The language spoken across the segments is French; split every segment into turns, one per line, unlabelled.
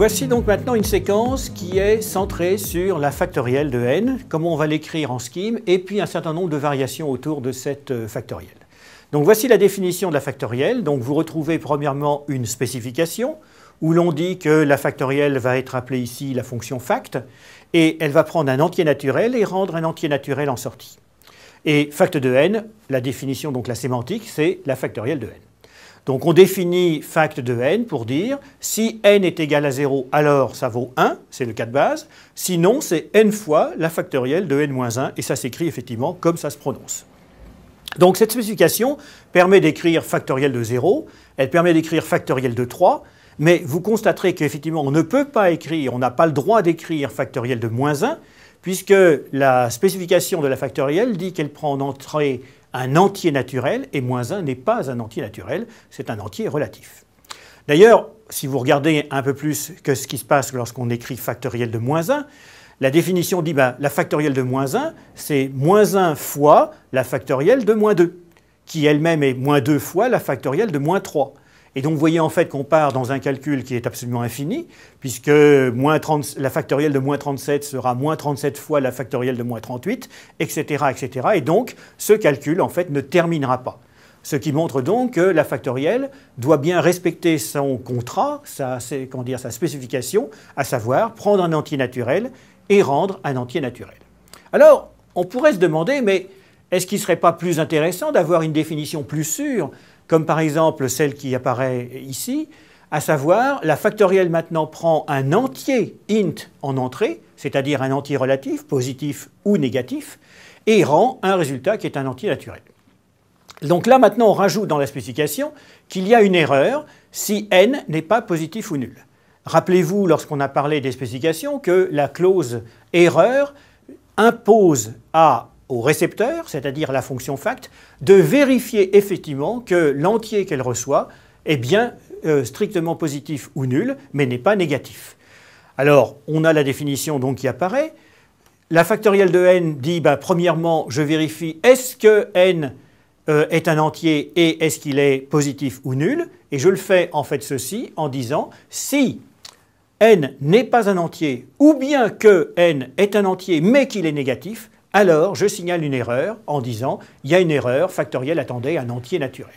Voici donc maintenant une séquence qui est centrée sur la factorielle de n, comment on va l'écrire en scheme, et puis un certain nombre de variations autour de cette euh, factorielle. Donc voici la définition de la factorielle. Donc vous retrouvez premièrement une spécification, où l'on dit que la factorielle va être appelée ici la fonction fact, et elle va prendre un entier naturel et rendre un entier naturel en sortie. Et fact de n, la définition, donc la sémantique, c'est la factorielle de n. Donc on définit fact de n pour dire si n est égal à 0, alors ça vaut 1, c'est le cas de base. Sinon, c'est n fois la factorielle de n-1, et ça s'écrit effectivement comme ça se prononce. Donc cette spécification permet d'écrire factorielle de 0, elle permet d'écrire factorielle de 3, mais vous constaterez qu'effectivement on ne peut pas écrire, on n'a pas le droit d'écrire factorielle de moins 1, puisque la spécification de la factorielle dit qu'elle prend en entrée un entier naturel et moins 1 n'est pas un entier naturel, c'est un entier relatif. D'ailleurs, si vous regardez un peu plus que ce qui se passe lorsqu'on écrit factoriel de moins 1, la définition dit ben, la factorielle de moins 1, c'est moins 1 fois la factorielle de moins 2, qui elle-même est moins 2 fois la factorielle de moins 3. Et donc, vous voyez en fait qu'on part dans un calcul qui est absolument infini, puisque la factorielle de moins 37 sera moins 37 fois la factorielle de moins 38, etc., etc. Et donc, ce calcul, en fait, ne terminera pas. Ce qui montre donc que la factorielle doit bien respecter son contrat, sa, comment dire, sa spécification, à savoir prendre un entier naturel et rendre un entier naturel. Alors, on pourrait se demander, mais est-ce qu'il ne serait pas plus intéressant d'avoir une définition plus sûre, comme par exemple celle qui apparaît ici, à savoir la factorielle maintenant prend un entier int en entrée, c'est-à-dire un entier relatif, positif ou négatif, et rend un résultat qui est un entier naturel. Donc là maintenant on rajoute dans la spécification qu'il y a une erreur si n n'est pas positif ou nul. Rappelez-vous lorsqu'on a parlé des spécifications que la clause erreur impose à au récepteur, c'est-à-dire la fonction fact, de vérifier effectivement que l'entier qu'elle reçoit est bien euh, strictement positif ou nul, mais n'est pas négatif. Alors, on a la définition donc qui apparaît. La factorielle de n dit, bah, premièrement, je vérifie est-ce que n euh, est un entier et est-ce qu'il est positif ou nul. Et je le fais en fait ceci en disant, si n n'est pas un entier, ou bien que n est un entier mais qu'il est négatif, alors je signale une erreur en disant il y a une erreur, Factorielle attendait un entier naturel.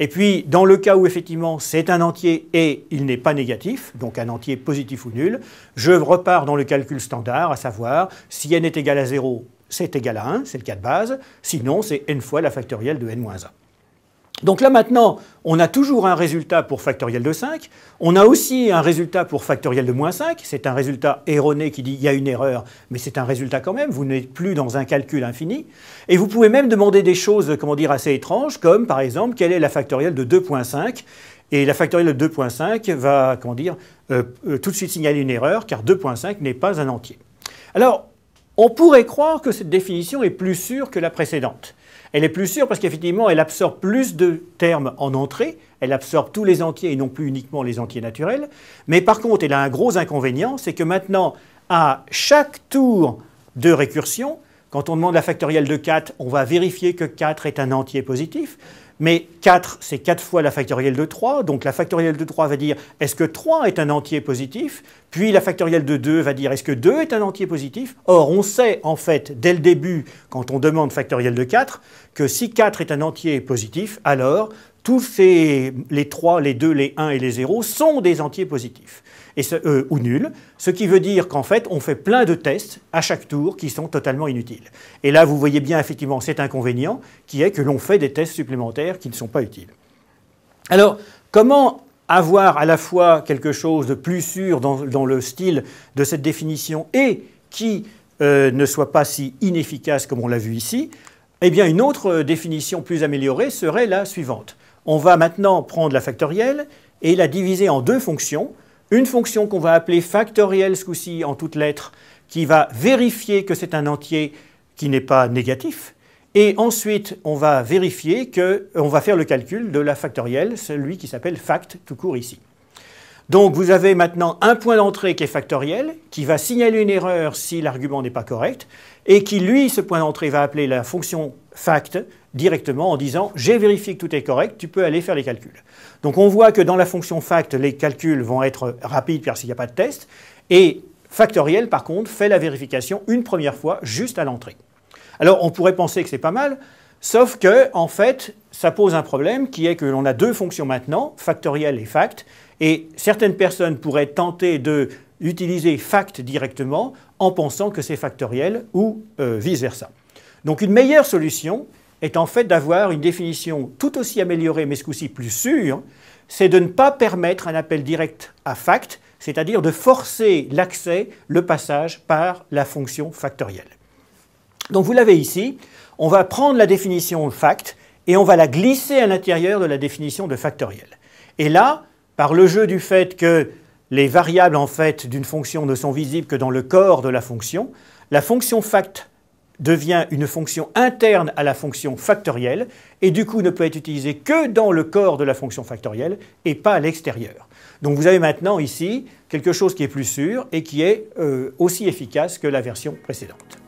Et puis, dans le cas où effectivement c'est un entier et il n'est pas négatif, donc un entier positif ou nul, je repars dans le calcul standard, à savoir si n est égal à 0, c'est égal à 1, c'est le cas de base, sinon c'est n fois la factorielle de n-1. Donc là maintenant, on a toujours un résultat pour factoriel de 5, on a aussi un résultat pour factoriel de moins 5, c'est un résultat erroné qui dit il y a une erreur, mais c'est un résultat quand même, vous n'êtes plus dans un calcul infini, et vous pouvez même demander des choses, comment dire, assez étranges, comme par exemple, quelle est la factorielle de 2.5 et la factorielle de 2.5 va, comment dire, euh, euh, tout de suite signaler une erreur, car 2.5 n'est pas un entier. Alors, on pourrait croire que cette définition est plus sûre que la précédente. Elle est plus sûre parce qu'effectivement, elle absorbe plus de termes en entrée, elle absorbe tous les entiers et non plus uniquement les entiers naturels. Mais par contre, elle a un gros inconvénient, c'est que maintenant, à chaque tour de récursion, quand on demande la factorielle de 4, on va vérifier que 4 est un entier positif. Mais 4, c'est 4 fois la factorielle de 3. Donc la factorielle de 3 va dire est-ce que 3 est un entier positif Puis la factorielle de 2 va dire est-ce que 2 est un entier positif Or, on sait en fait dès le début, quand on demande factorielle de 4, que si 4 est un entier positif, alors tous les 3, les 2, les 1 et les 0 sont des entiers positifs. Euh, ou nul, ce qui veut dire qu'en fait, on fait plein de tests à chaque tour qui sont totalement inutiles. Et là, vous voyez bien effectivement cet inconvénient qui est que l'on fait des tests supplémentaires qui ne sont pas utiles. Alors, comment avoir à la fois quelque chose de plus sûr dans, le style de cette définition et qui euh, ne soit pas si inefficace comme on l'a vu ici Eh bien, une autre euh, définition plus améliorée serait la suivante. On va maintenant prendre la factorielle et la diviser en deux fonctions une fonction qu'on va appeler factorielle ce coup-ci en toutes lettres, qui va vérifier que c'est un entier qui n'est pas négatif. Et ensuite, on va vérifier que, euh, on va faire le calcul de la factorielle, celui qui s'appelle fact tout court ici. Donc vous avez maintenant un point d'entrée qui est factoriel, qui va signaler une erreur si l'argument n'est pas correct, et qui, lui, ce point d'entrée, va appeler la fonction fact directement en disant j'ai vérifié que tout est correct, tu peux aller faire les calculs. Donc on voit que dans la fonction fact, les calculs vont être rapides parce qu'il n'y a pas de test, et factoriel par contre fait la vérification une première fois juste à l'entrée. Alors on pourrait penser que c'est pas mal, sauf que en fait ça pose un problème qui est que l'on a deux fonctions maintenant, factoriel et fact, et certaines personnes pourraient tenter de utiliser fact directement en pensant que c'est factoriel ou euh, vice versa. Donc une meilleure solution est en fait d'avoir une définition tout aussi améliorée, mais ce coup-ci plus sûre, c'est de ne pas permettre un appel direct à fact, c'est-à-dire de forcer l'accès, le passage par la fonction factorielle. Donc vous l'avez ici, on va prendre la définition fact et on va la glisser à l'intérieur de la définition de factorielle. Et là, par le jeu du fait que les variables en fait d'une fonction ne sont visibles que dans le corps de la fonction, la fonction fact devient une fonction interne à la fonction factorielle et du coup ne peut être utilisée que dans le corps de la fonction factorielle et pas à l'extérieur. Donc vous avez maintenant ici quelque chose qui est plus sûr et qui est euh, aussi efficace que la version précédente.